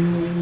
Mm-hmm.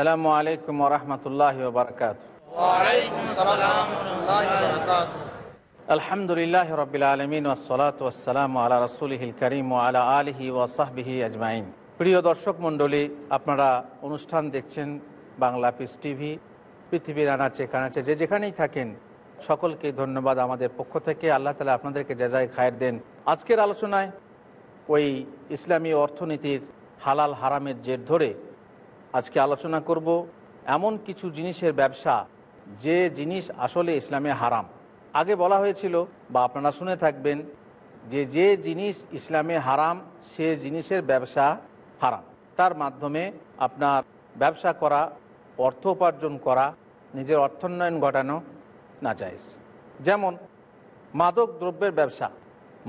আসসালামু আলাইকুম রহমতুল্লাহ আলহামদুলিল্লাহ রবিল আলমিন ওসলাত ওসালাম আলা রসুলহিল করিম আলা আলহি ওয়াসাহবিহি আজমাইন প্রিয় দর্শক মণ্ডলী আপনারা অনুষ্ঠান দেখছেন বাংলা পিস টিভি পৃথিবীর আনাচে কানাচে যে যেখানেই থাকেন সকলকে ধন্যবাদ আমাদের পক্ষ থেকে আল্লাহ তালা আপনাদেরকে যেজায় খায়ের দেন আজকের আলোচনায় ওই ইসলামী অর্থনীতির হালাল হারামের জের ধরে আজকে আলোচনা করব এমন কিছু জিনিসের ব্যবসা যে জিনিস আসলে ইসলামে হারাম আগে বলা হয়েছিল বা আপনারা শুনে থাকবেন যে যে জিনিস ইসলামে হারাম সে জিনিসের ব্যবসা হারাম তার মাধ্যমে আপনার ব্যবসা করা অর্থ উপার্জন করা নিজের অর্থোন্নয়ন ঘটানো না চাইস যেমন মাদক দ্রব্যের ব্যবসা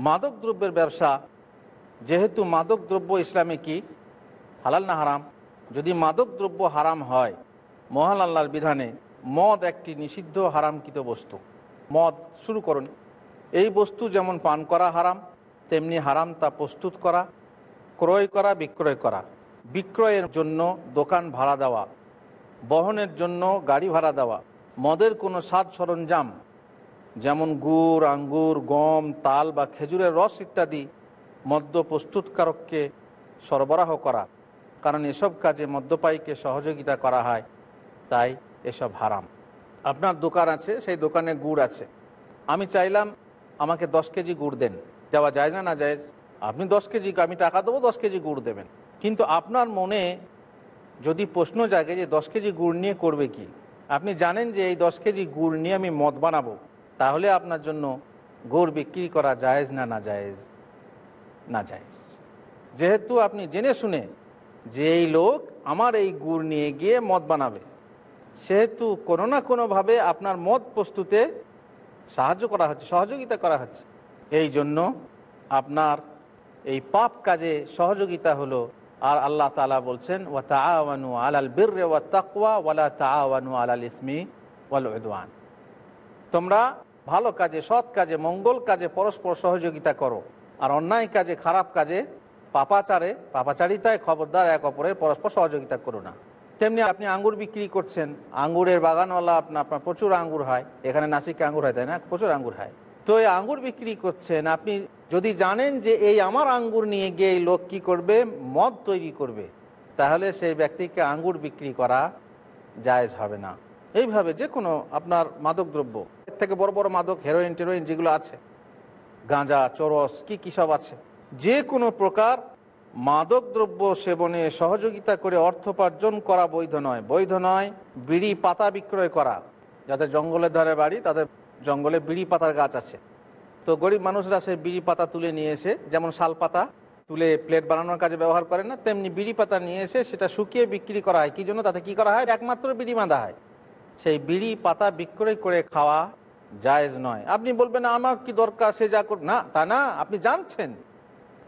মাদক দ্রব্যের ব্যবসা যেহেতু মাদক দ্রব্য ইসলামে কি হালাল না হারাম যদি মাদক দ্রব্য হারাম হয় মহান আল্লাহর বিধানে মদ একটি নিষিদ্ধ হারামকৃত বস্তু মদ শুরু করুন এই বস্তু যেমন পান করা হারাম তেমনি হারাম তা প্রস্তুত করা ক্রয় করা বিক্রয় করা বিক্রয়ের জন্য দোকান ভাড়া দেওয়া বহনের জন্য গাড়ি ভাড়া দেওয়া মদের কোনো সাজ সরঞ্জাম যেমন গুড় আঙ্গুর গম তাল বা খেজুরের রস ইত্যাদি মদ্য প্রস্তুতকারককে সরবরাহ করা কারণ এসব কাজে মদ্যপায়ীকে সহযোগিতা করা হয় তাই এসব হারাম আপনার দোকান আছে সেই দোকানে গুড় আছে আমি চাইলাম আমাকে দশ কেজি গুড় দেন দেওয়া যায় না না যায় আপনি দশ কেজি আমি টাকা দেবো দশ কেজি গুড় দেবেন কিন্তু আপনার মনে যদি প্রশ্ন জাগে যে দশ কেজি গুড় নিয়ে করবে কি আপনি জানেন যে এই দশ কেজি গুড় নিয়ে আমি মদ বানাবো তাহলে আপনার জন্য গুড় বিক্রি করা যায়জ না না জায়েজ না জায়েজ যেহেতু আপনি জেনে শুনে যে এই লোক আমার এই গুড় নিয়ে গিয়ে মদ বানাবে সেহেতু কোনো না কোনোভাবে আপনার মদ প্রস্তুতে সাহায্য করা হচ্ছে সহযোগিতা করা হচ্ছে এই জন্য আপনার এই পাপ কাজে সহযোগিতা হলো আর আল্লাহ তালা বলছেন ওয়া তাওয়ানু আলাল বীর ওয়া তাকওয়া ওয়ালা তাওয়ানু আলাল ইসমি ওয়াল উদওয়ান তোমরা ভালো কাজে সৎ কাজে মঙ্গল কাজে পরস্পর সহযোগিতা করো আর অন্যায় কাজে খারাপ কাজে পাপাচারে পাপাচারিতায় খবরদার এক অপরের পরস্পর সহযোগিতা করো না তেমনি আপনি আঙ্গুর বিক্রি করছেন আঙ্গুরের বাগানওয়ালা আপনার আপনার প্রচুর আঙ্গুর হয় এখানে নাসিকে আঙ্গুর হয় তাই না প্রচুর আঙ্গুর হয় তো এই আঙ্গুর বিক্রি করছেন আপনি যদি জানেন যে এই আমার আঙ্গুর নিয়ে গিয়ে লোক কী করবে মদ তৈরি করবে তাহলে সেই ব্যক্তিকে আঙ্গুর বিক্রি করা জায়জ হবে না এইভাবে যে কোনো আপনার মাদক দ্রব্য এর থেকে বড় বড় মাদক হেরোইন টেরোইন যেগুলো আছে গাঁজা চরস কি কী সব আছে যে কোনো প্রকার মাদকদ্রব্য সেবনে সহযোগিতা করে অর্থোপার্জন করা বৈধ নয় বৈধ নয় বিড়ি পাতা বিক্রয় করা যাদের জঙ্গলের ধারে বাড়ি তাদের জঙ্গলে বিড়ি পাতার গাছ আছে তো গরিব মানুষরা সে বিড়ি পাতা তুলে নিয়ে এসে যেমন শাল পাতা তুলে প্লেট বানানোর কাজে ব্যবহার করে না তেমনি বিড়ি পাতা নিয়ে এসে সেটা শুকিয়ে বিক্রি করা হয় কী জন্য তাতে কি করা হয় একমাত্র বিড়ি বাঁধা হয় সেই বিড়ি পাতা বিক্রয় করে খাওয়া জায়েজ নয় আপনি বলবেন আমার কি দরকার সে যা কর না তা না আপনি জানছেন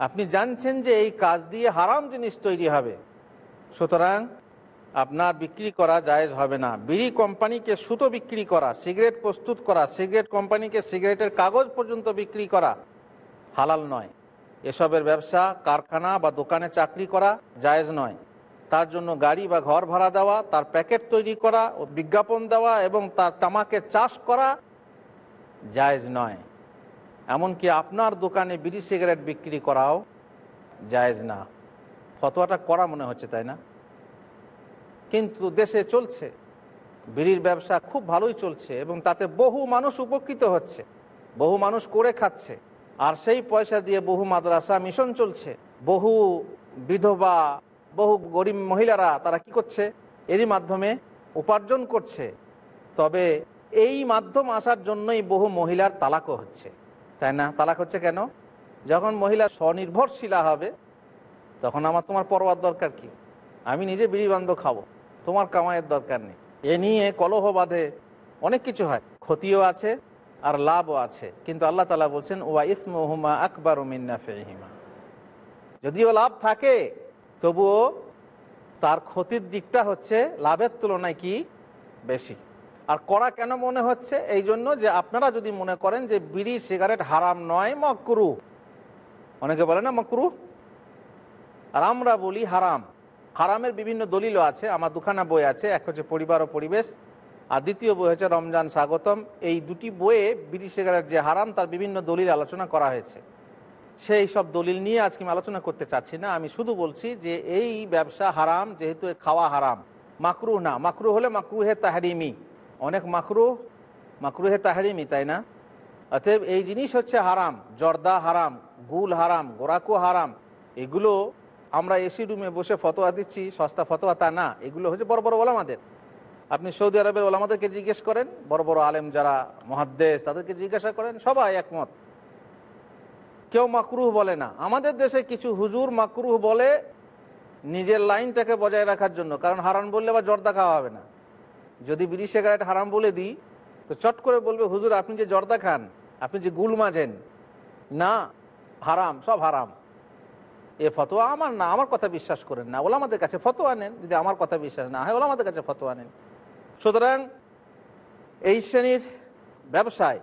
আপনি জানছেন যে এই কাজ দিয়ে হারাম জিনিস তৈরি হবে সুতরাং আপনার বিক্রি করা জায়জ হবে না বিড়ি কোম্পানিকে সুতো বিক্রি করা সিগারেট প্রস্তুত করা সিগারেট কোম্পানিকে সিগারেটের কাগজ পর্যন্ত বিক্রি করা হালাল নয় এসবের ব্যবসা কারখানা বা দোকানে চাকরি করা জায়জ নয় তার জন্য গাড়ি বা ঘর ভাড়া দেওয়া তার প্যাকেট তৈরি করা ও বিজ্ঞাপন দেওয়া এবং তার তামাকের চাষ করা জায়জ নয় এমনকি আপনার দোকানে বিড়ি সিগারেট বিক্রি করাও জায়েজ না ফতোয়াটা করা মনে হচ্ছে তাই না কিন্তু দেশে চলছে বিড়ির ব্যবসা খুব ভালোই চলছে এবং তাতে বহু মানুষ উপকৃত হচ্ছে বহু মানুষ করে খাচ্ছে আর সেই পয়সা দিয়ে বহু মাদ্রাসা মিশন চলছে বহু বিধবা বহু গরিব মহিলারা তারা কি করছে এরই মাধ্যমে উপার্জন করছে তবে এই মাধ্যম আসার জন্যই বহু মহিলার তালাকও হচ্ছে তাই না তালাক হচ্ছে কেন যখন মহিলা স্বনির্ভরশীলা হবে তখন আমার তোমার পরোয়ার দরকার কি আমি নিজে বিড়ি বান্ধব খাবো তোমার কামাইয়ের দরকার নেই এ নিয়ে কলহ বাঁধে অনেক কিছু হয় ক্ষতিও আছে আর লাভও আছে কিন্তু আল্লাহ তালা বলছেন ওয়া ইসমা আকবর মিন্না ফেহিমা যদিও লাভ থাকে তবুও তার ক্ষতির দিকটা হচ্ছে লাভের তুলনায় কি বেশি আর করা কেন মনে হচ্ছে এই জন্য যে আপনারা যদি মনে করেন যে বিড়ি সিগারেট হারাম নয় মকরু অনেকে বলে না মকরু আর আমরা বলি হারাম হারামের বিভিন্ন দলিলও আছে আমার দুখানা বই আছে এক হচ্ছে পরিবার ও পরিবেশ আর দ্বিতীয় বই হচ্ছে রমজান স্বাগতম এই দুটি বইয়ে বিড়ি সিগারেট যে হারাম তার বিভিন্ন দলিল আলোচনা করা হয়েছে সেই সব দলিল নিয়ে আজকে আমি আলোচনা করতে চাচ্ছি না আমি শুধু বলছি যে এই ব্যবসা হারাম যেহেতু খাওয়া হারাম মাকরু না মাকরু হলে মাকরু হে তাহারিমি অনেক মাকরু মাকরুহে তাহারিমি তাই না অতএব এই জিনিস হচ্ছে হারাম জর্দা হারাম গুল হারাম গোরাকু হারাম এগুলো আমরা এসি রুমে বসে ফতোয়া দিচ্ছি সস্তা ফতোয়া তা না এগুলো হচ্ছে বড় বড় ওলামাদের আপনি সৌদি আরবের ওলামাদেরকে জিজ্ঞেস করেন বড় বড় আলেম যারা মহাদ্দেশ তাদেরকে জিজ্ঞাসা করেন সবাই একমত কেউ মাকরুহ বলে না আমাদের দেশে কিছু হুজুর মাকরুহ বলে নিজের লাইনটাকে বজায় রাখার জন্য কারণ হারান বললে বা জর্দা খাওয়া হবে না যদি বিড়ি সিগারেট হারাম বলে দিই তো চট করে বলবে হুজুর আপনি যে জর্দা খান আপনি যে গুল মাজেন না হারাম সব হারাম এ ফতোয়া আমার না আমার কথা বিশ্বাস করেন না ওলা আমাদের কাছে ফতোয়া নেন যদি আমার কথা বিশ্বাস না হয় ওলা আমাদের কাছে ফতোয়া নেন সুতরাং এই শ্রেণীর ব্যবসায়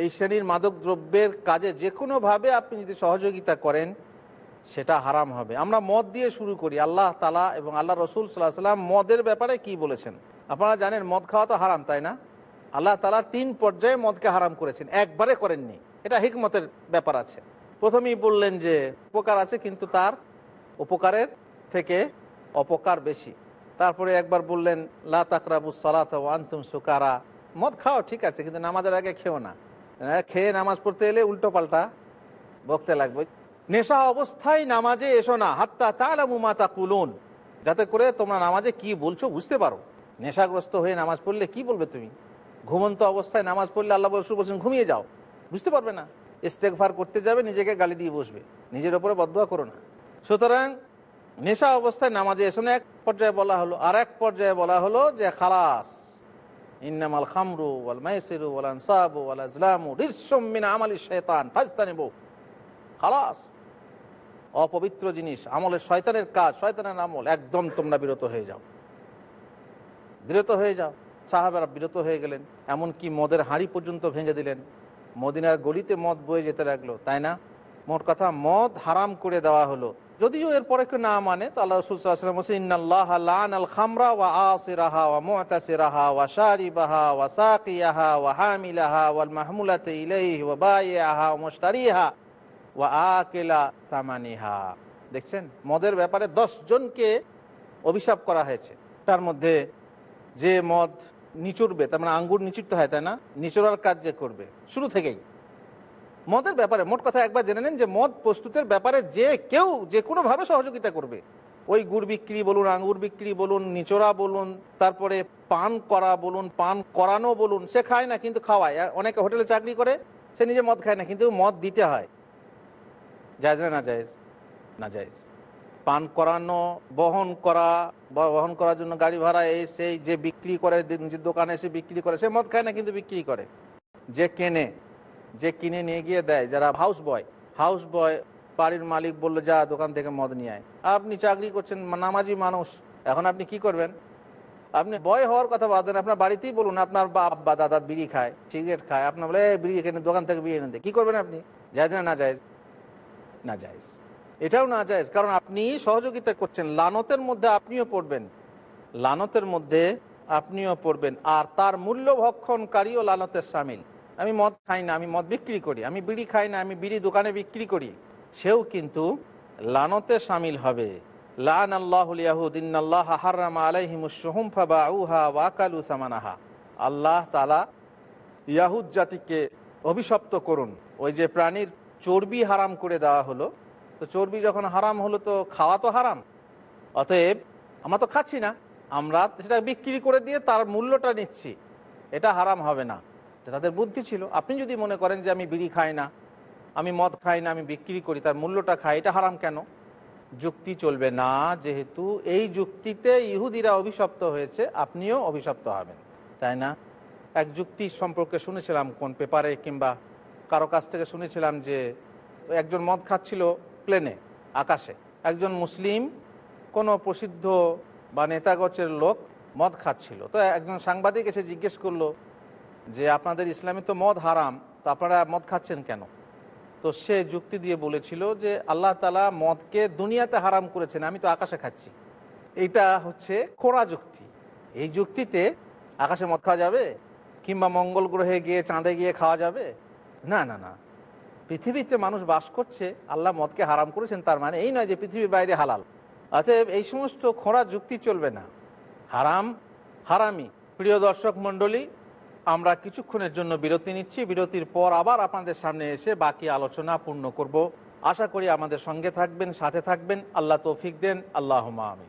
এই শ্রেণীর মাদক দ্রব্যের কাজে যে কোনোভাবে আপনি যদি সহযোগিতা করেন সেটা হারাম হবে আমরা মদ দিয়ে শুরু করি আল্লাহ তালা এবং আল্লাহ রসুল সাল্লাহ সাল্লাম মদের ব্যাপারে কি বলেছেন আপনারা জানেন মদ খাওয়া তো হারাম তাই না আল্লাহ তালা তিন পর্যায়ে মদকে হারাম করেছেন একবারে করেননি এটা হিকমতের ব্যাপার আছে প্রথমেই বললেন যে উপকার আছে কিন্তু তার উপকারের থেকে অপকার বেশি তারপরে একবার বললেন লা তাকরাবু সালাত আন্তুম সুকারা মদ খাও ঠিক আছে কিন্তু নামাজের আগে খেও না হ্যাঁ, খেয়ে নামাজ পড়তে এলে উল্টো পাল্টা বকতে লাগবে নেশা অবস্থায় নামাজে এসো না হাত্তা তালামুমা মাতা কুলুন যাতে করে তোমরা নামাজে কি বলছো বুঝতে পারো নেশাগ্রস্ত হয়ে নামাজ পড়লে কি বলবে তুমি ঘুমন্ত অবস্থায় নামাজ পড়লে আল্লাহ রসুল বলছেন ঘুমিয়ে যাও বুঝতে পারবে না ইস্তেকভার করতে যাবে নিজেকে গালি দিয়ে বসবে নিজের ওপরে বদয়া করো না সুতরাং নেশা অবস্থায় নামাজে এসে এক পর্যায়ে বলা হলো আর এক পর্যায়ে বলা হলো যে খালাস ইন্নামাল খামরু ওয়াল মাইসিরু ওয়াল আনসাবু ওয়াল আজলামু রিসম মিন আমালি শয়তান বউ খালাস অপবিত্র জিনিস আমলের শয়তানের কাজ শয়তানের আমল একদম তোমরা বিরত হয়ে যাও বিরত হয়ে যাও সাহাবেরা বিরত হয়ে গেলেন এমন কি মদের হাঁড়ি পর্যন্ত ভেঙে দিলেন মদিনার গলিতে মদ বয়ে যেতে লাগলো তাই না মোট কথা মদ হারাম করে দেওয়া হলো যদিও এর পরে কেউ না মানে তো আল্লাহ আল খামরা ওয়া ওয়া ওয়া ওয়া দেখছেন মদের ব্যাপারে দশ জনকে অভিশাপ করা হয়েছে তার মধ্যে যে মদ নিচড়বে তার মানে আঙ্গুর নিচুড়তে হয় তাই না নিচড়ার কাজ যে করবে শুরু থেকেই মদের ব্যাপারে মোট কথা একবার জেনে নেন যে মদ প্রস্তুতের ব্যাপারে যে কেউ যে কোনোভাবে সহযোগিতা করবে ওই গুড় বিক্রি বলুন আঙ্গুর বিক্রি বলুন নিচড়া বলুন তারপরে পান করা বলুন পান করানো বলুন সে খায় না কিন্তু খাওয়ায় অনেকে হোটেলে চাকরি করে সে নিজে মদ খায় না কিন্তু মদ দিতে হয় যায় না যায় না যায় পান করানো বহন করা বহন করার জন্য গাড়ি ভাড়া এই সেই যে বিক্রি করে যে দোকানে এসে বিক্রি করে সে মদ খায় না কিন্তু বিক্রি করে যে কেনে যে কিনে নিয়ে গিয়ে দেয় যারা হাউস বয় হাউস বয় বাড়ির মালিক বললো যা দোকান থেকে মদ নিয়ে আয় আপনি চাকরি করছেন নামাজি মানুষ এখন আপনি কি করবেন আপনি বয় হওয়ার কথা বাদ দেন আপনার বাড়িতেই বলুন আপনার বাপ বা দাদা বিড়ি খায় সিগারেট খায় আপনার বলে বিড়ি এখানে দোকান থেকে বিড়ি এনে দেয় কী করবেন আপনি যায় না যায় না যায় এটাও না যায় কারণ আপনি সহযোগিতা করছেন লানতের মধ্যে আপনিও পড়বেন লানতের মধ্যে আপনিও পড়বেন আর তার মূল্য ভক্ষণকারীও লালতের সামিল আমি মদ খাই না আমি মদ বিক্রি করি আমি বিড়ি খাই না আমি বিড়ি দোকানে বিক্রি করি সেও কিন্তু লানতে সামিল হবে লান আল্লাহুলিয়াহুদ্দিনাল্লাহ উহা আল্লাহ তালা ইয়াহুদ জাতিকে অভিশপ্ত করুন ওই যে প্রাণীর চর্বি হারাম করে দেওয়া হলো তো চর্বি যখন হারাম হলো তো খাওয়া তো হারাম অতএব আমরা তো খাচ্ছি না আমরা সেটা বিক্রি করে দিয়ে তার মূল্যটা নিচ্ছি এটা হারাম হবে না তাদের বুদ্ধি ছিল আপনি যদি মনে করেন যে আমি বিড়ি খাই না আমি মদ খাই না আমি বিক্রি করি তার মূল্যটা খাই এটা হারাম কেন যুক্তি চলবে না যেহেতু এই যুক্তিতে ইহুদিরা অভিশপ্ত হয়েছে আপনিও অভিশপ্ত হবেন তাই না এক যুক্তি সম্পর্কে শুনেছিলাম কোন পেপারে কিংবা কারো কাছ থেকে শুনেছিলাম যে একজন মদ খাচ্ছিল প্লেনে আকাশে একজন মুসলিম কোনো প্রসিদ্ধ বা নেতাগচের লোক মদ খাচ্ছিল তো একজন সাংবাদিক এসে জিজ্ঞেস করলো যে আপনাদের ইসলামে তো মদ হারাম তো আপনারা মদ খাচ্ছেন কেন তো সে যুক্তি দিয়ে বলেছিল যে আল্লাহ তালা মদকে দুনিয়াতে হারাম করেছেন আমি তো আকাশে খাচ্ছি এটা হচ্ছে খোড়া যুক্তি এই যুক্তিতে আকাশে মদ খাওয়া যাবে কিংবা মঙ্গল গ্রহে গিয়ে চাঁদে গিয়ে খাওয়া যাবে না না না পৃথিবীতে মানুষ বাস করছে আল্লাহ মদকে হারাম করেছেন তার মানে এই নয় যে পৃথিবীর বাইরে হালাল অতএব এই সমস্ত খোঁড়া যুক্তি চলবে না হারাম হারামি প্রিয় দর্শক মণ্ডলী আমরা কিছুক্ষণের জন্য বিরতি নিচ্ছি বিরতির পর আবার আপনাদের সামনে এসে বাকি আলোচনা পূর্ণ করব আশা করি আমাদের সঙ্গে থাকবেন সাথে থাকবেন আল্লাহ তৌফিক দেন আল্লাহ আমি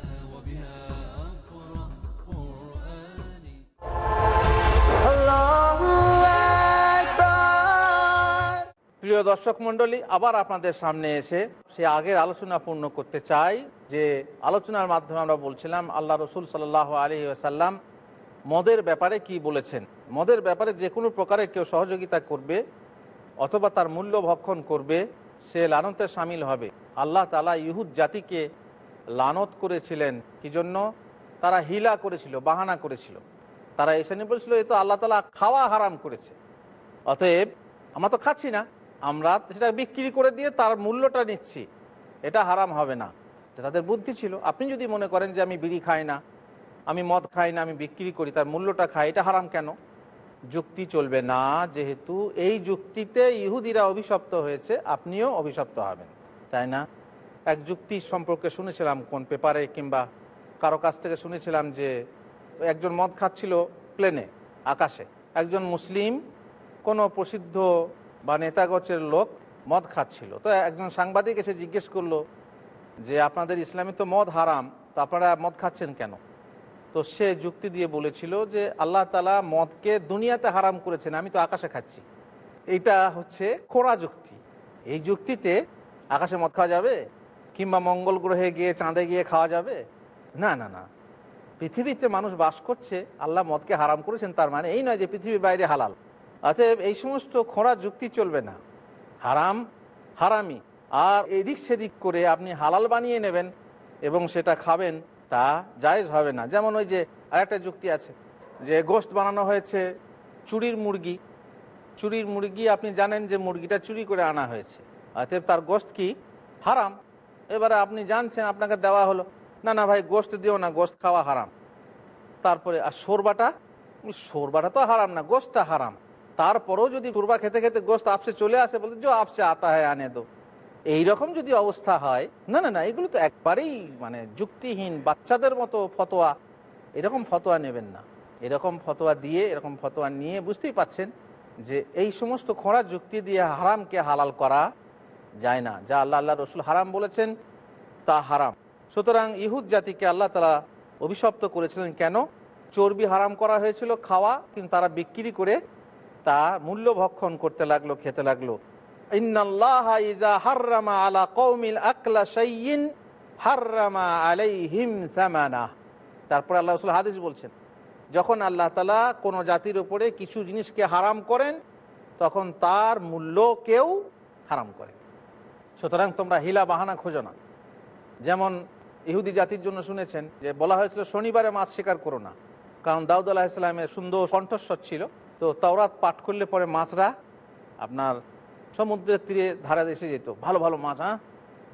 প্রিয় দর্শক মন্ডলী আবার আপনাদের সামনে এসে সে আগের আলোচনা পূর্ণ করতে চাই যে আলোচনার মাধ্যমে আমরা বলছিলাম আল্লাহ রসুল সাল্লাহ আলী আসাল্লাম মদের ব্যাপারে কি বলেছেন মদের ব্যাপারে যে কোনো প্রকারে কেউ সহযোগিতা করবে অথবা তার মূল্য ভক্ষণ করবে সে লানতে সামিল হবে আল্লাহ তালা ইহুদ জাতিকে লানত করেছিলেন কি জন্য তারা হিলা করেছিল বাহানা করেছিল তারা এসে নিয়ে বলছিল এ তো আল্লাহ তালা খাওয়া হারাম করেছে অতএব আমরা তো খাচ্ছি না আমরা সেটা বিক্রি করে দিয়ে তার মূল্যটা নিচ্ছি এটা হারাম হবে না তাদের বুদ্ধি ছিল আপনি যদি মনে করেন যে আমি বিড়ি খাই না আমি মদ খাই না আমি বিক্রি করি তার মূল্যটা খাই এটা হারাম কেন যুক্তি চলবে না যেহেতু এই যুক্তিতে ইহুদিরা অভিশপ্ত হয়েছে আপনিও অভিশপ্ত হবেন তাই না এক যুক্তি সম্পর্কে শুনেছিলাম কোন পেপারে কিংবা কারো কাছ থেকে শুনেছিলাম যে একজন মদ খাচ্ছিল প্লেনে আকাশে একজন মুসলিম কোনো প্রসিদ্ধ বা নেতাগোচের লোক মদ খাচ্ছিল তো একজন সাংবাদিক এসে জিজ্ঞেস করলো যে আপনাদের ইসলামে তো মদ হারাম তো আপনারা মদ খাচ্ছেন কেন তো সে যুক্তি দিয়ে বলেছিল যে আল্লাহ তালা মদকে দুনিয়াতে হারাম করেছেন আমি তো আকাশে খাচ্ছি এটা হচ্ছে খোড়া যুক্তি এই যুক্তিতে আকাশে মদ খাওয়া যাবে কিংবা মঙ্গল গ্রহে গিয়ে চাঁদে গিয়ে খাওয়া যাবে না না না পৃথিবীতে মানুষ বাস করছে আল্লাহ মদকে হারাম করেছেন তার মানে এই নয় যে পৃথিবীর বাইরে হালাল অতএব এই সমস্ত খোঁড়া যুক্তি চলবে না হারাম হারামি আর এদিক সেদিক করে আপনি হালাল বানিয়ে নেবেন এবং সেটা খাবেন তা জায়জ হবে না যেমন ওই যে আরেকটা যুক্তি আছে যে গোস্ত বানানো হয়েছে চুরির মুরগি চুরির মুরগি আপনি জানেন যে মুরগিটা চুরি করে আনা হয়েছে অতএব তার গোস্ত কি হারাম এবারে আপনি জানছেন আপনাকে দেওয়া হলো না না ভাই গোস্ত দিও না গোস্ত খাওয়া হারাম তারপরে আর সোরবাটা সোরবাটা তো হারাম না গোস্তটা হারাম তারপরও যদি কুরবা খেতে খেতে গোস্ত আপসে চলে আসে বলে যে আপসে আতা হয় আনে দো এইরকম যদি অবস্থা হয় না না না এগুলো তো একবারেই মানে যুক্তিহীন বাচ্চাদের মতো ফতোয়া এরকম ফতোয়া নেবেন না এরকম ফতোয়া দিয়ে এরকম ফতোয়া নিয়ে বুঝতেই পাচ্ছেন যে এই সমস্ত খোঁড়া যুক্তি দিয়ে হারামকে হালাল করা যায় না যা আল্লাহ আল্লাহ রসুল হারাম বলেছেন তা হারাম সুতরাং ইহুদ জাতিকে আল্লাহ তালা অভিশপ্ত করেছিলেন কেন চর্বি হারাম করা হয়েছিল খাওয়া কিন্তু তারা বিক্রি করে তা মূল্য ভক্ষণ করতে লাগলো খেতে লাগলো তারপর আল্লাহ রসুল হাদিস বলছেন যখন আল্লাহ তালা কোনো জাতির উপরে কিছু জিনিসকে হারাম করেন তখন তার মূল্য কেউ হারাম করে সুতরাং তোমরা হিলা বাহানা খোঁজো না যেমন ইহুদি জাতির জন্য শুনেছেন যে বলা হয়েছিল শনিবারে মাছ শিকার করো না কারণ দাউদ আলাহিসাল্লামের সুন্দর কণ্ঠস্বর ছিল তো তাওরাত পাঠ করলে পরে মাছরা আপনার সমুদ্রের তীরে ধারা এসে যেত ভালো ভালো মাছ হ্যাঁ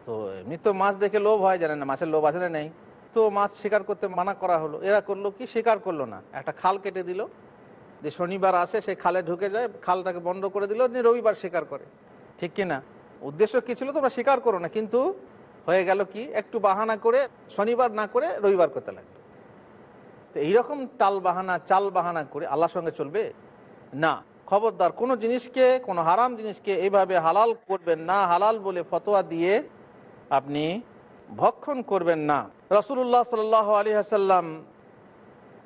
তো এমনি তো মাছ দেখে লোভ হয় জানে না মাছের লোভ আছে না নেই তো মাছ শিকার করতে মানা করা হলো এরা করলো কি শিকার করলো না একটা খাল কেটে দিল যে শনিবার আসে সেই খালে ঢুকে যায় খালটাকে বন্ধ করে দিল নিয়ে রবিবার শিকার করে ঠিক কিনা উদ্দেশ্য কী ছিল তোমরা শিকার করো না কিন্তু হয়ে গেল কি একটু বাহানা করে শনিবার না করে রবিবার করতে লাগলো তো এইরকম টাল বাহানা চাল বাহানা করে আল্লাহর সঙ্গে চলবে না খবরদার কোনো জিনিসকে কোনো হারাম জিনিসকে এইভাবে হালাল করবেন না হালাল বলে ফতোয়া দিয়ে আপনি ভক্ষণ করবেন না রসুল্লাহ সাল আলী হাসাল্লাম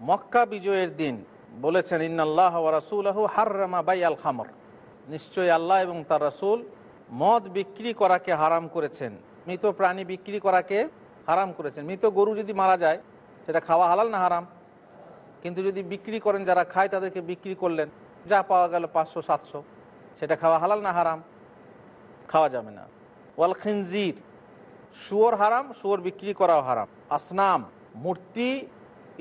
মক্কা বিজয়ের দিন বলেছেন ইন্নআল্লাহ রাসুলাহ হাররামা বাই আল খামর নিশ্চয়ই আল্লাহ এবং তার রাসুল মদ বিক্রি করাকে হারাম করেছেন মৃত প্রাণী বিক্রি করাকে হারাম করেছেন মৃত গরু যদি মারা যায় সেটা খাওয়া হালাল না হারাম কিন্তু যদি বিক্রি করেন যারা খায় তাদেরকে বিক্রি করলেন যা পাওয়া গেল পাঁচশো সাতশো সেটা খাওয়া হালাল না হারাম খাওয়া যাবে না ওয়াল খিনজির শুয়োর হারাম শুয়োর বিক্রি করাও হারাম আসনাম মূর্তি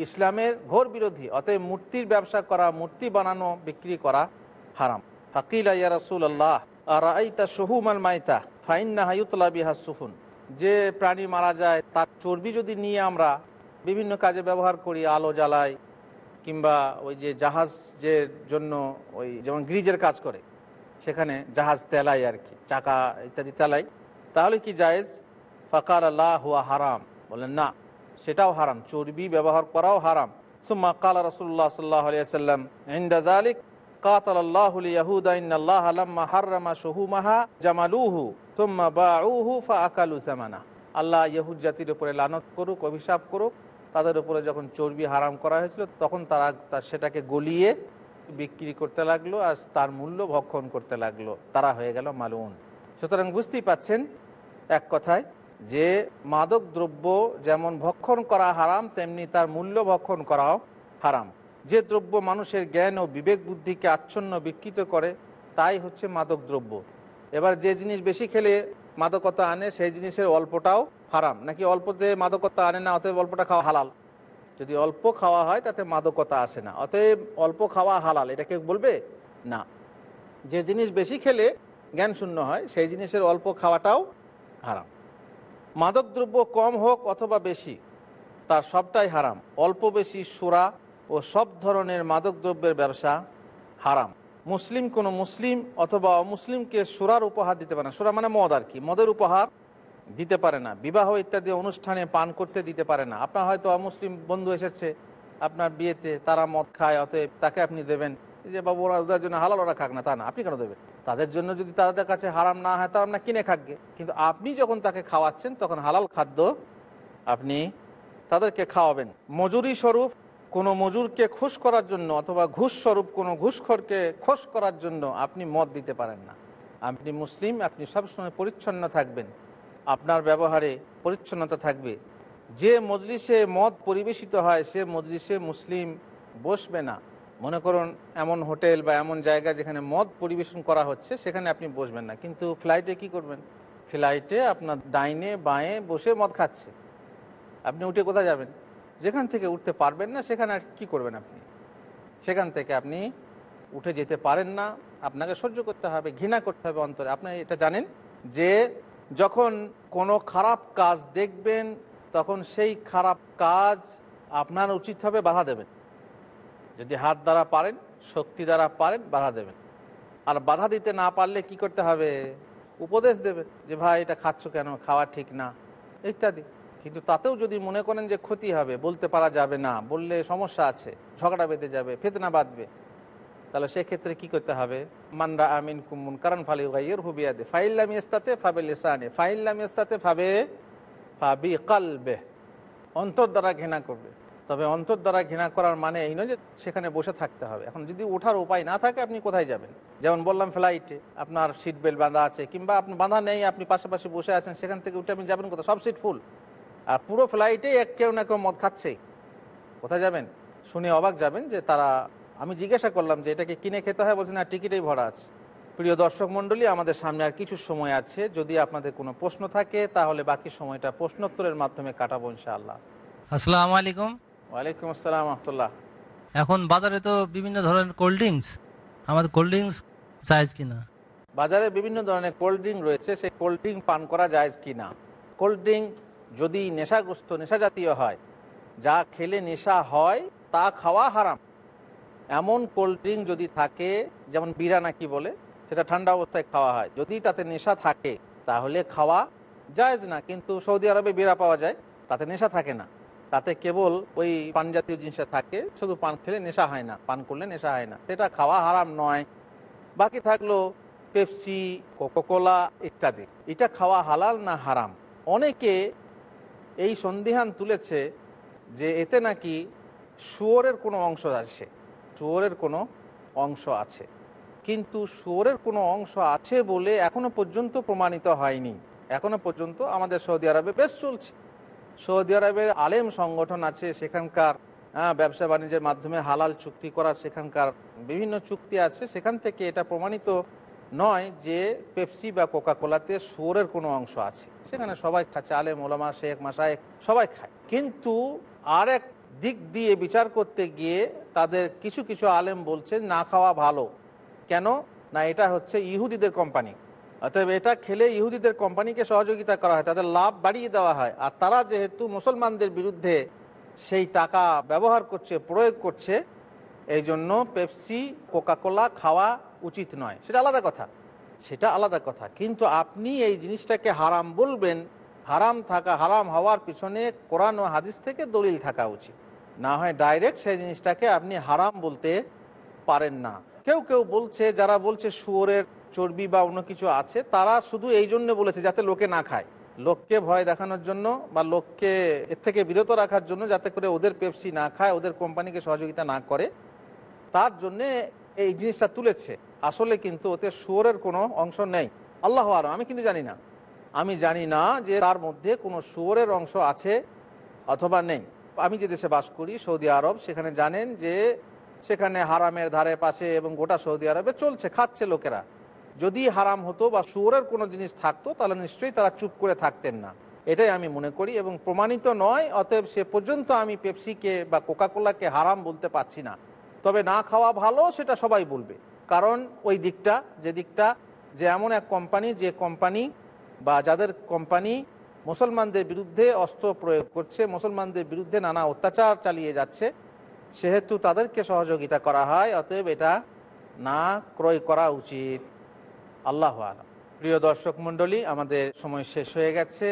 ইসলামের ঘোর বিরোধী অতএব মূর্তির ব্যবসা করা মূর্তি বানানো বিক্রি করা হারাম ফাকিল ইয়া রাসুল আল্লাহ আর আইতা সহুমাল মাইতা না হাইতলা বিহা সুফুন যে প্রাণী মারা যায় তার চর্বি যদি নিয়ে আমরা বিভিন্ন কাজে ব্যবহার করি আলো জ্বালাই কিংবা ওই যে জাহাজ যে জন্য ওই যেমন গ্রিজের কাজ করে সেখানে জাহাজ তেলায় আর কি চাকা ইত্যাদি তেলায় তাহলে কি জায়েজ ফাকার আল্লাহ হুয়া হারাম বলেন না সেটাও হারাম চর্বি ব্যবহার করাও হারাম সুম্মা কাল রসুল্লাহ সাল্লাহ আলিয়াল্লাম ইন্দাজ আলিক قاتل الله اليهود إن الله لما حرم شهومها جملوه ثم باعوه فأكلوا ثمنه আল্লাহ ইহুদ জাতির উপরে লানত করুক অভিশাপ করুক তাদের উপরে যখন চর্বি হারাম করা হয়েছিল তখন তারা তার সেটাকে গলিয়ে বিক্রি করতে লাগলো আর তার মূল্য ভক্ষণ করতে লাগলো তারা হয়ে গেল মালুন সুতরাং বুঝতেই পাচ্ছেন এক কথায় যে মাদক দ্রব্য যেমন ভক্ষণ করা হারাম তেমনি তার মূল্য ভক্ষণ করাও হারাম যে দ্রব্য মানুষের জ্ঞান ও বিবেক বুদ্ধিকে আচ্ছন্ন বিকৃত করে তাই হচ্ছে মাদক দ্রব্য এবার যে জিনিস বেশি খেলে মাদকতা আনে সেই জিনিসের অল্পটাও হারাম নাকি অল্পতে মাদকতা আনে না অতএব অল্পটা খাওয়া হালাল যদি অল্প খাওয়া হয় তাতে মাদকতা আসে না অতএব অল্প খাওয়া হালাল এটা কেউ বলবে না যে জিনিস বেশি খেলে জ্ঞান শূন্য হয় সেই জিনিসের অল্প খাওয়াটাও হারাম মাদক দ্রব্য কম হোক অথবা বেশি তার সবটাই হারাম অল্প বেশি সুরা ও সব ধরনের মাদক দ্রব্যের ব্যবসা হারাম মুসলিম কোনো মুসলিম অথবা অমুসলিমকে সুরার উপহার দিতে পারে না সুরা মানে মদ আর কি মদের উপহার দিতে পারে না বিবাহ ইত্যাদি অনুষ্ঠানে পান করতে দিতে পারে না আপনার হয়তো অমুসলিম বন্ধু এসেছে আপনার বিয়েতে তারা মদ খায় অতএব তাকে আপনি দেবেন যে বাবু ওরা ওদের জন্য হালাল ওরা খাক না তা না আপনি কেন দেবেন তাদের জন্য যদি তাদের কাছে হারাম না হয় তারা আপনার কিনে খাকবে কিন্তু আপনি যখন তাকে খাওয়াচ্ছেন তখন হালাল খাদ্য আপনি তাদেরকে খাওয়াবেন মজুরি স্বরূপ কোনো মজুরকে খুশ করার জন্য অথবা ঘুষ স্বরূপ কোনো ঘুষখরকে খোশ করার জন্য আপনি মদ দিতে পারেন না আপনি মুসলিম আপনি সবসময় পরিচ্ছন্ন থাকবেন আপনার ব্যবহারে পরিচ্ছন্নতা থাকবে যে মজলিসে মদ পরিবেশিত হয় সে মজলিসে মুসলিম বসবে না মনে করুন এমন হোটেল বা এমন জায়গা যেখানে মদ পরিবেশন করা হচ্ছে সেখানে আপনি বসবেন না কিন্তু ফ্লাইটে কি করবেন ফ্লাইটে আপনার ডাইনে বাঁয়ে বসে মদ খাচ্ছে আপনি উঠে কোথায় যাবেন যেখান থেকে উঠতে পারবেন না সেখানে আর কী করবেন আপনি সেখান থেকে আপনি উঠে যেতে পারেন না আপনাকে সহ্য করতে হবে ঘৃণা করতে হবে অন্তরে আপনি এটা জানেন যে যখন কোনো খারাপ কাজ দেখবেন তখন সেই খারাপ কাজ আপনার উচিত হবে বাধা দেবেন যদি হাত দ্বারা পারেন শক্তি দ্বারা পারেন বাধা দেবেন আর বাধা দিতে না পারলে কি করতে হবে উপদেশ দেবেন যে ভাই এটা খাচ্ছ কেন খাওয়া ঠিক না ইত্যাদি কিন্তু তাতেও যদি মনে করেন যে ক্ষতি হবে বলতে পারা যাবে না বললে সমস্যা আছে ঝগড়া বেঁধে যাবে ফেতনা বাঁধবে তাহলে সেক্ষেত্রে কি করতে হবে মানরা আমিন কুমুন কারণ ফালি গাইয়ের হুবিয়াদে ফাইল্লাম ইস্তাতে ফাবে লিসানে ফাইল্লাম ইস্তাতে ফাবে ফাবি কালবে অন্তর দ্বারা ঘৃণা করবে তবে অন্তর দ্বারা ঘৃণা করার মানে এই নয় যে সেখানে বসে থাকতে হবে এখন যদি ওঠার উপায় না থাকে আপনি কোথায় যাবেন যেমন বললাম ফ্লাইটে আপনার সিট বেল্ট বাঁধা আছে কিংবা আপনি বাঁধা নেই আপনি পাশাপাশি বসে আছেন সেখান থেকে উঠে আপনি যাবেন কোথাও সব সিট ফুল আর পুরো ফ্লাইটে এক কেউ না কেউ মদ খাচ্ছে কোথায় যাবেন শুনে অবাক যাবেন যে তারা আমি জিজ্ঞাসা করলাম যে এটাকে কিনে খেতে হয় বলছে না টিকিটেই ভরা আছে প্রিয় দর্শক মণ্ডলী আমাদের সামনে আর কিছু সময় আছে যদি আপনাদের কোনো প্রশ্ন থাকে তাহলে বাকি সময়টা প্রশ্নোত্তরের মাধ্যমে কাটাবো ইনশাআল্লাহ আসসালামু আলাইকুম ওয়ালাইকুম আসসালাম রহমতুল্লাহ এখন বাজারে তো বিভিন্ন ধরনের কোল্ড ড্রিঙ্কস আমাদের কোল্ড ড্রিঙ্কস কি কিনা বাজারে বিভিন্ন ধরনের কোল্ড ড্রিঙ্ক রয়েছে সেই কোল্ড ড্রিঙ্ক পান করা কি কিনা কোল্ড ড্রিঙ্ক যদি নেশাগ্রস্ত নেশা জাতীয় হয় যা খেলে নেশা হয় তা খাওয়া হারাম এমন কোল্ড ড্রিঙ্ক যদি থাকে যেমন বিড়া নাকি বলে সেটা ঠান্ডা অবস্থায় খাওয়া হয় যদি তাতে নেশা থাকে তাহলে খাওয়া যায়জ না কিন্তু সৌদি আরবে বিড়া পাওয়া যায় তাতে নেশা থাকে না তাতে কেবল ওই পান জাতীয় জিনিসটা থাকে শুধু পান খেলে নেশা হয় না পান করলে নেশা হয় না সেটা খাওয়া হারাম নয় বাকি থাকলো পেপসি কোকোকোলা ইত্যাদি এটা খাওয়া হালাল না হারাম অনেকে এই সন্দেহান তুলেছে যে এতে নাকি শুয়োরের কোনো অংশ আছে শুয়োরের কোনো অংশ আছে কিন্তু শুয়োরের কোনো অংশ আছে বলে এখনো পর্যন্ত প্রমাণিত হয়নি এখনো পর্যন্ত আমাদের সৌদি আরবে বেশ চলছে সৌদি আরবের আলেম সংগঠন আছে সেখানকার ব্যবসা বাণিজ্যের মাধ্যমে হালাল চুক্তি করার সেখানকার বিভিন্ন চুক্তি আছে সেখান থেকে এটা প্রমাণিত নয় যে পেপসি বা কোকাকোলাতে শুয়োরের কোনো অংশ আছে সেখানে সবাই খাচ্ছে আলেম ওলামা শেখ মাসায়েক সবাই খায় কিন্তু আর এক দিক দিয়ে বিচার করতে গিয়ে তাদের কিছু কিছু আলেম বলছে না খাওয়া ভালো কেন না এটা হচ্ছে ইহুদিদের কোম্পানি অতএব এটা খেলে ইহুদিদের কোম্পানিকে সহযোগিতা করা হয় তাদের লাভ বাড়িয়ে দেওয়া হয় আর তারা যেহেতু মুসলমানদের বিরুদ্ধে সেই টাকা ব্যবহার করছে প্রয়োগ করছে এই জন্য পেপসি কোকাকোলা খাওয়া উচিত নয় সেটা আলাদা কথা সেটা আলাদা কথা কিন্তু আপনি এই জিনিসটাকে হারাম বলবেন হারাম থাকা হারাম হওয়ার পিছনে কোরআন ও হাদিস থেকে দলিল থাকা উচিত না হয় ডাইরেক্ট সেই জিনিসটাকে আপনি হারাম বলতে পারেন না কেউ কেউ বলছে যারা বলছে শুয়োরের চর্বি বা অন্য কিছু আছে তারা শুধু এই জন্য বলেছে যাতে লোকে না খায় লোককে ভয় দেখানোর জন্য বা লোককে এর থেকে বিরত রাখার জন্য যাতে করে ওদের পেপসি না খায় ওদের কোম্পানিকে সহযোগিতা না করে তার জন্যে এই জিনিসটা তুলেছে আসলে কিন্তু ওতে শুয়োরের কোনো অংশ নেই আল্লাহ আর আমি কিন্তু জানি না আমি জানি না যে তার মধ্যে কোনো শুয়োরের অংশ আছে অথবা নেই আমি যে দেশে বাস করি সৌদি আরব সেখানে জানেন যে সেখানে হারামের ধারে পাশে এবং গোটা সৌদি আরবে চলছে খাচ্ছে লোকেরা যদি হারাম হতো বা সুরের কোনো জিনিস থাকতো তাহলে নিশ্চয়ই তারা চুপ করে থাকতেন না এটাই আমি মনে করি এবং প্রমাণিত নয় অতএব সে পর্যন্ত আমি পেপসিকে বা কোকাকোলাকে হারাম বলতে পারছি না তবে না খাওয়া ভালো সেটা সবাই বলবে কারণ ওই দিকটা যে দিকটা যে এমন এক কোম্পানি যে কোম্পানি বা যাদের কোম্পানি মুসলমানদের বিরুদ্ধে অস্ত্র প্রয়োগ করছে মুসলমানদের বিরুদ্ধে নানা অত্যাচার চালিয়ে যাচ্ছে সেহেতু তাদেরকে সহযোগিতা করা হয় অতএব এটা না ক্রয় করা উচিত আল্লাহ আলম প্রিয় দর্শক মণ্ডলী আমাদের সময় শেষ হয়ে গেছে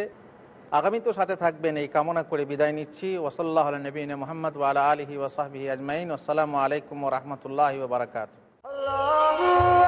আগামী তো সাথে থাকবেন এই কামনা করে বিদায় নিচ্ছি ওসল্লাহ নবীন মোহাম্মদ ওয়ালা আলহি ওসাহি আজমাইন আসসালামু আলাইকুম রহমতুল্লাহ বারাকাত আল্লাহ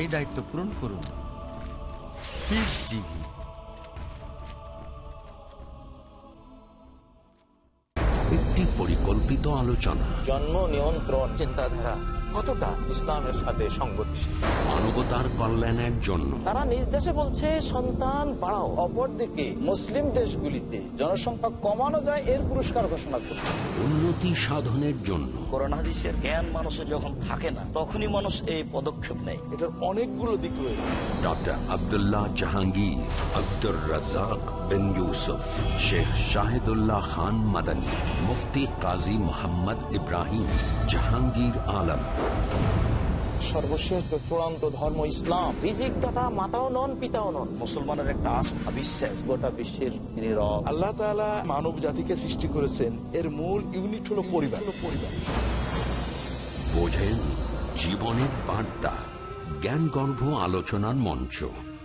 এই দায়িত্ব পূরণ করুন একটি পরিকল্পিত আলোচনা জন্ম নিয়ন্ত্রণ চিন্তাধারা কতটা মানবতার কল্যাণের জন্য তারা বলছে সন্তান অপরদিকে মুসলিম দেশগুলিতে জনসংখ্যা কমানো যায় এর পুরস্কার ঘোষণা উন্নতি সাধনের জন্য জ্ঞান যখন থাকে না তখনই মানুষ এই পদক্ষেপ নেয় এটার অনেকগুলো দিক জাহাঙ্গীর আব্দুর রাজাক বিন ইউসুফ শেখ শাহিদুল্লাহ খান মাদানী মুফতি কাজী মোহাম্মদ ইব্রাহিম জাহাঙ্গীর আলম সর্বশেষ চূড়ান্ত ধর্ম ইসলাম মাতাও নন পিতাও নন মুসলমানের একটা আস্থা বিশ্বাস গোটা বিশ্বের আল্লাহ মানব জাতিকে সৃষ্টি করেছেন এর মূল ইউনিট পরিবার পরিবার বোঝেন জীবনের বার্তা জ্ঞানগর্ভ আলোচনার মঞ্চ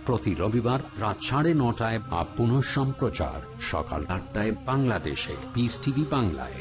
প্রতি রবিবার রাত সাড়ে নটায় বা পুনঃ সম্প্রচার সকাল আটটায় বাংলাদেশে পিস টিভি বাংলায়